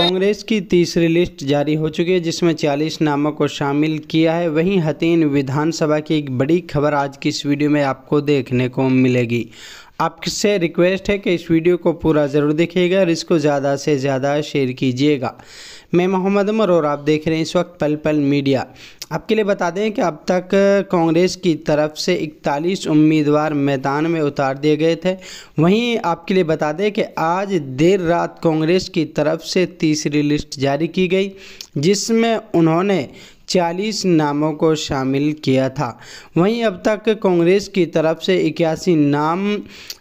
कांग्रेस की तीसरी लिस्ट जारी हो चुकी है जिसमें 40 नामों को शामिल किया है वहीं हतीन विधानसभा की एक बड़ी खबर आज की इस वीडियो में आपको देखने को मिलेगी आपसे रिक्वेस्ट है कि इस वीडियो को पूरा ज़रूर देखिएगा और इसको ज़्यादा से ज़्यादा शेयर कीजिएगा मैं मोहम्मद अमर और आप देख रहे हैं इस वक्त पल पल मीडिया आपके लिए बता दें कि अब तक कांग्रेस की तरफ से 41 उम्मीदवार मैदान में उतार दिए गए थे वहीं आपके लिए बता दें कि आज देर रात कांग्रेस की तरफ से तीसरी लिस्ट जारी की गई जिसमें उन्होंने चालीस नामों को शामिल किया था वहीं अब तक कांग्रेस की तरफ से इक्यासी नाम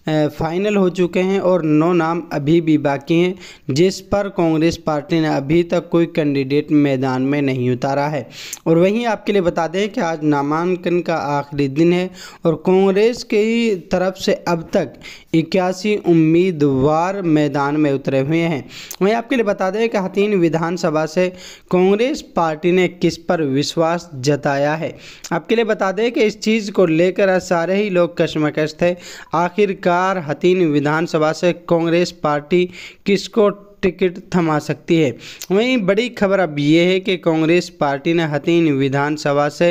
फाइनल हो चुके हैं और नौ नाम अभी भी बाकी हैं जिस पर कांग्रेस पार्टी ने अभी तक कोई कैंडिडेट मैदान में नहीं उतारा है और वहीं आपके लिए बता दें कि आज नामांकन का आखिरी दिन है और कांग्रेस की तरफ से अब तक इक्यासी उम्मीदवार मैदान में उतरे हुए हैं वहीं आपके लिए बता दें कि हतीन विधानसभा से कांग्रेस पार्टी ने किस पर पर विश्वास जताया है आपके लिए बता दें कि इस चीज़ को लेकर सारे ही लोग कश्मकश थे आखिरकार हतीन विधानसभा से कांग्रेस पार्टी किसको टिकट थमा सकती है वहीं बड़ी खबर अब यह है कि कांग्रेस पार्टी ने हतीन विधानसभा से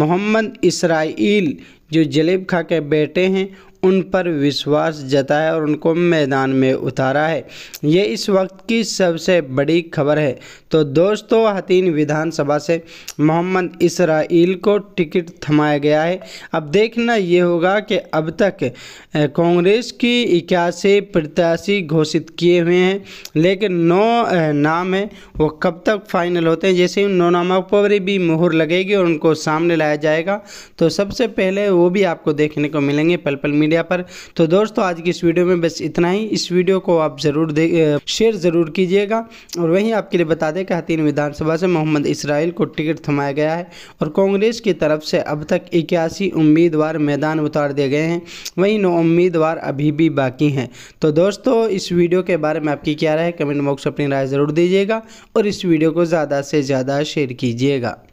मोहम्मद इसराइल जो जलेब खा के बैठे हैं उन पर विश्वास जताया और उनको मैदान में उतारा है ये इस वक्त की सबसे बड़ी खबर है तो दोस्तों हतीन विधानसभा से मोहम्मद इसराइल को टिकट थमाया गया है अब देखना ये होगा कि अब तक कांग्रेस की इक्यासी प्रत्याशी घोषित किए हुए हैं लेकिन नौ नाम हैं वो कब तक फाइनल होते हैं जैसे ही नौ नामों पर भी मुहर लगेगी और उनको सामने लाया जाएगा तो सबसे पहले वो वो भी आपको देखने को मिलेंगे पल पल मीडिया पर तो दोस्तों आज की इस वीडियो में बस इतना ही इस वीडियो को आप ज़रूर शेयर ज़रूर कीजिएगा और वहीं आपके लिए बता दें कि हतीन विधानसभा से मोहम्मद इसराइल को टिकट थमाया गया है और कांग्रेस की तरफ से अब तक इक्यासी उम्मीदवार मैदान उतार दिए गए हैं वहीं नौ उम्मीदवार अभी भी बाकी हैं तो दोस्तों इस वीडियो के बारे में आपकी क्या राय कमेंट बॉक्स अपनी राय ज़रूर दीजिएगा और इस वीडियो को ज़्यादा से ज़्यादा शेयर कीजिएगा